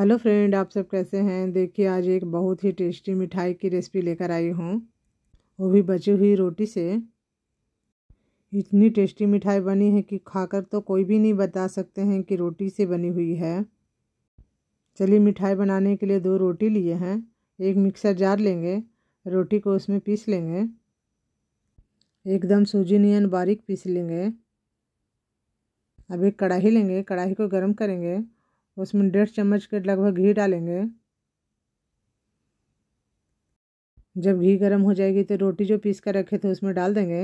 hello friend आप सब कैसे हैं देखिए आज एक बहुत ही टेस्टी मिठाई की रेसिपी लेकर आई हूँ वो भी बची हुई रोटी से इतनी टेस्टी मिठाई बनी है कि खाकर तो कोई भी नहीं बता सकते हैं कि रोटी से बनी हुई है चलिए मिठाई बनाने के लिए दो रोटी लिए हैं एक मिक्सर जार लेंगे रोटी को उसमें पीस लेंगे एकदम सूजी नियन बारीक पीस लेंगे अब एक कढ़ाई लेंगे कढ़ाई को गर्म करेंगे उसमें डेढ़ चम्मच के लगभग घी डालेंगे जब घी गर्म हो जाएगी तो रोटी जो पीस कर रखे थे उसमें डाल देंगे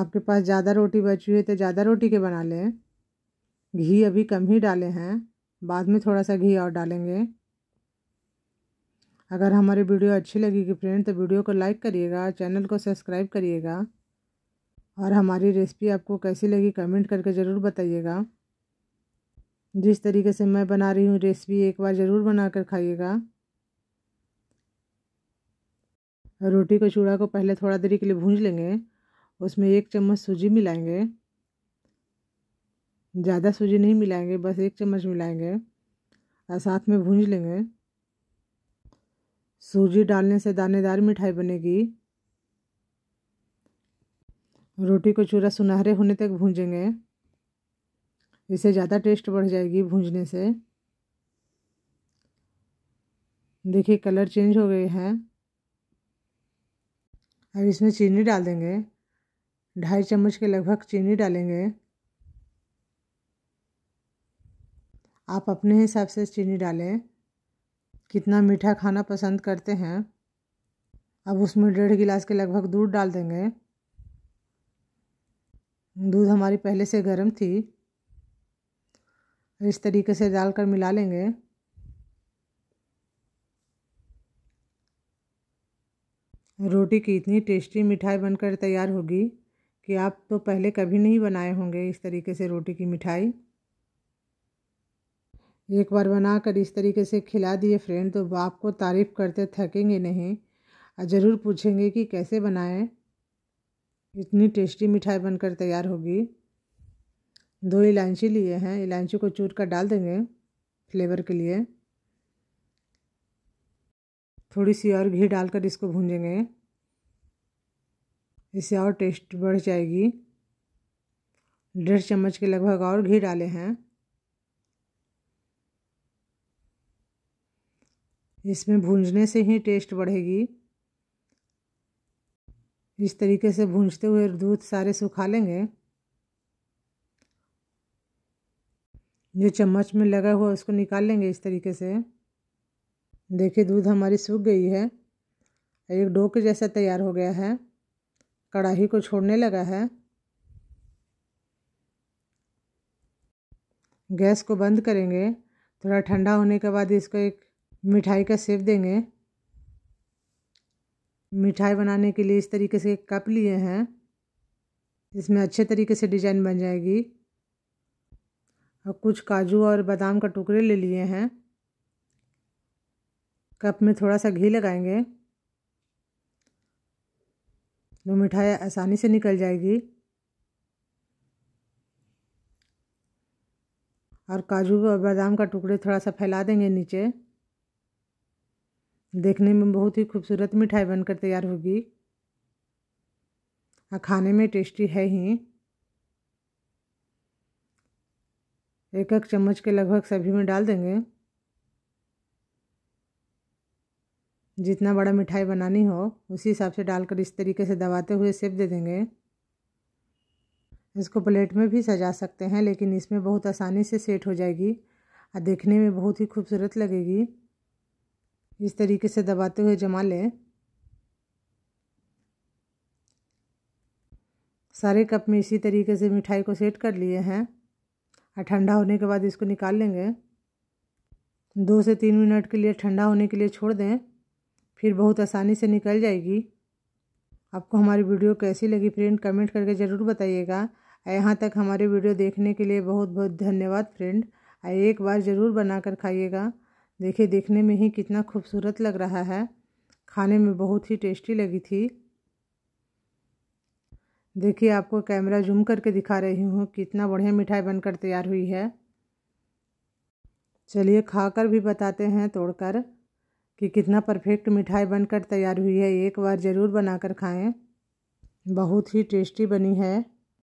आपके पास ज़्यादा रोटी बची हुई तो ज़्यादा रोटी के बना लें घी अभी कम ही डाले हैं बाद में थोड़ा सा घी और डालेंगे अगर हमारी वीडियो अच्छी लगेगी फ्रेंड तो वीडियो को लाइक करिएगा चैनल को सब्सक्राइब करिएगा और हमारी रेसिपी आपको कैसी लगी कमेंट करके ज़रूर बताइएगा जिस तरीके से मैं बना रही हूँ रेसिपी एक बार ज़रूर बना कर खाइएगा रोटी को चूड़ा को पहले थोड़ा देरी के लिए भूंज लेंगे उसमें एक चम्मच सूजी मिलाएंगे ज़्यादा सूजी नहीं मिलाएंगे बस एक चम्मच मिलाएंगे और साथ में भूंज लेंगे सूजी डालने से दानेदार मिठाई बनेगी रोटी को चूरा सुनहरे होने तक भूंजेंगे इससे ज़्यादा टेस्ट बढ़ जाएगी भूंजने से देखिए कलर चेंज हो गए हैं अब इसमें चीनी डाल देंगे ढाई चम्मच के लगभग चीनी डालेंगे आप अपने हिसाब से चीनी डालें कितना मीठा खाना पसंद करते हैं अब उसमें डेढ़ गिलास के लगभग दूध डाल देंगे दूध हमारी पहले से गर्म थी इस तरीके से डालकर मिला लेंगे रोटी की इतनी टेस्टी मिठाई बनकर तैयार होगी कि आप तो पहले कभी नहीं बनाए होंगे इस तरीके से रोटी की मिठाई एक बार बनाकर इस तरीके से खिला दिए फ्रेंड तो आपको तारीफ़ करते थकेंगे नहीं और ज़रूर पूछेंगे कि कैसे बनाएं इतनी टेस्टी मिठाई बनकर तैयार होगी दो इलायची लिए हैं इलायची को चूर कर डाल देंगे फ्लेवर के लिए थोड़ी सी और घी डालकर इसको भूंजेंगे इससे और टेस्ट बढ़ जाएगी डेढ़ चम्मच के लगभग और घी डाले हैं इसमें भूंजने से ही टेस्ट बढ़ेगी इस तरीके से भूंजते हुए दूध सारे सुखा लेंगे जो चम्मच में लगा हुआ उसको निकाल लेंगे इस तरीके से देखिए दूध हमारी सूख गई है एक डो के जैसा तैयार हो गया है कढ़ाही को छोड़ने लगा है गैस को बंद करेंगे थोड़ा ठंडा होने के बाद इसको एक मिठाई का सेव देंगे मिठाई बनाने के लिए इस तरीके से कप लिए हैं इसमें अच्छे तरीके से डिजाइन बन जाएगी और कुछ काजू और बादाम का टुकड़े ले लिए हैं कप में थोड़ा सा घी लगाएंगे तो मिठाई आसानी से निकल जाएगी और काजू और बादाम का टुकड़े थोड़ा सा फैला देंगे नीचे देखने में बहुत ही खूबसूरत मिठाई बनकर तैयार होगी और खाने में टेस्टी है ही एक एक चम्मच के लगभग सभी में डाल देंगे जितना बड़ा मिठाई बनानी हो उसी हिसाब से डालकर इस तरीके से दबाते हुए सेब दे देंगे इसको प्लेट में भी सजा सकते हैं लेकिन इसमें बहुत आसानी से सेट हो जाएगी और देखने में बहुत ही खूबसूरत लगेगी इस तरीके से दबाते हुए जमा लें सारे कप में इसी तरीके से मिठाई को सेट कर लिए हैं और ठंडा होने के बाद इसको निकाल लेंगे दो से तीन मिनट के लिए ठंडा होने के लिए छोड़ दें फिर बहुत आसानी से निकल जाएगी आपको हमारी वीडियो कैसी लगी फ्रेंड कमेंट करके ज़रूर बताइएगा यहाँ तक हमारे वीडियो देखने के लिए बहुत बहुत धन्यवाद फ्रेंड एक बार ज़रूर बना कर खाइएगा देखिए देखने में ही कितना खूबसूरत लग रहा है खाने में बहुत ही टेस्टी लगी थी देखिए आपको कैमरा जूम करके दिखा रही हूँ कितना बढ़िया मिठाई बनकर तैयार हुई है चलिए खाकर भी बताते हैं तोड़कर कि कितना परफेक्ट मिठाई बनकर तैयार हुई है एक बार ज़रूर बनाकर खाएं बहुत ही टेस्टी बनी है